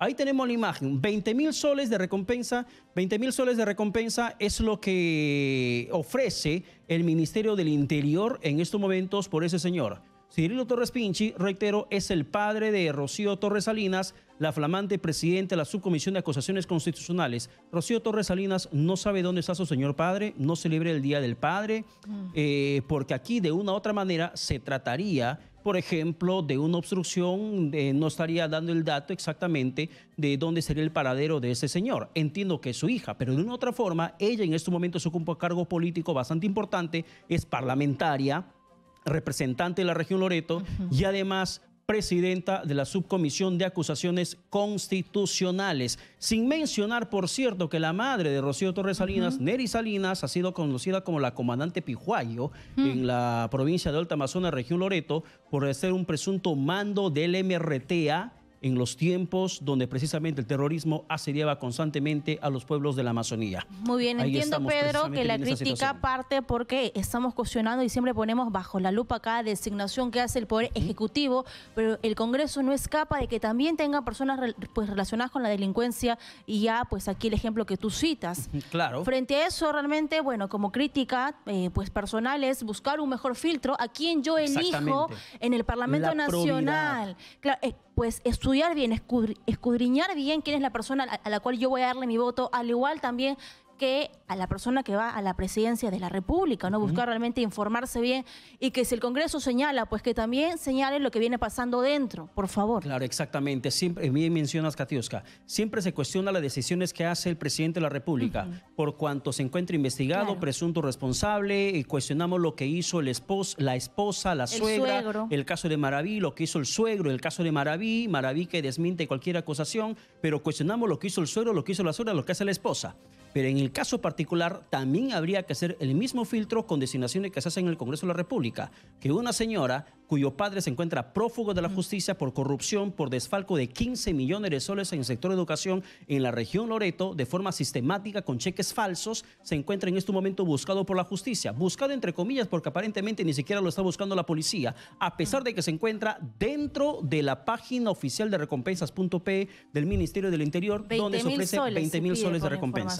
Ahí tenemos la imagen, 20 mil soles de recompensa. 20 mil soles de recompensa es lo que ofrece el Ministerio del Interior en estos momentos por ese señor. Cirilo Torres Pinchi, reitero, es el padre de Rocío Torres Salinas, la flamante presidenta de la Subcomisión de Acusaciones Constitucionales. Rocío Torres Salinas no sabe dónde está su señor padre, no celebra el Día del Padre, mm. eh, porque aquí de una u otra manera se trataría por ejemplo, de una obstrucción, eh, no estaría dando el dato exactamente de dónde sería el paradero de ese señor. Entiendo que es su hija, pero de una otra forma, ella en este momento se ocupa un cargo político bastante importante, es parlamentaria, representante de la región Loreto y además presidenta de la Subcomisión de Acusaciones Constitucionales. Sin mencionar, por cierto, que la madre de Rocío Torres Salinas, Neri Salinas, ha sido conocida como la comandante Pijuayo mm. en la provincia de Alta Amazonas, región Loreto, por ser un presunto mando del MRTA en los tiempos donde precisamente el terrorismo asediaba constantemente a los pueblos de la Amazonía. Muy bien, entiendo Pedro que la crítica parte porque estamos cuestionando y siempre ponemos bajo la lupa cada designación que hace el Poder Ejecutivo, pero el Congreso no escapa de que también tenga personas pues, relacionadas con la delincuencia y ya pues aquí el ejemplo que tú citas. Claro. Frente a eso realmente, bueno, como crítica eh, pues personal es buscar un mejor filtro a quien yo elijo en el Parlamento Nacional. Claro, eh, pues es estudiar bien, escudriñar bien quién es la persona a la cual yo voy a darle mi voto, al igual también que a la persona que va a la presidencia de la República, ¿no? Buscar realmente informarse bien y que si el Congreso señala, pues que también señale lo que viene pasando dentro, por favor. Claro, exactamente. Siempre, bien mencionas, Katiuska, siempre se cuestiona las decisiones que hace el presidente de la República por cuanto se encuentra investigado, presunto responsable, cuestionamos lo que hizo el esposo, la esposa, la suegra, el caso de Maraví, lo que hizo el suegro, el caso de Maraví, Maraví que desminte cualquier acusación, pero cuestionamos lo que hizo el suegro, lo que hizo la suegra, lo que hace la esposa. Pero en el caso particular también habría que hacer el mismo filtro con designaciones que se hacen en el Congreso de la República, que una señora cuyo padre se encuentra prófugo de la justicia por corrupción, por desfalco de 15 millones de soles en el sector de educación en la región Loreto, de forma sistemática con cheques falsos, se encuentra en este momento buscado por la justicia. Buscado entre comillas porque aparentemente ni siquiera lo está buscando la policía, a pesar de que se encuentra dentro de la página oficial de recompensas.pe del Ministerio del Interior, donde se ofrece 20 mil soles de recompensa.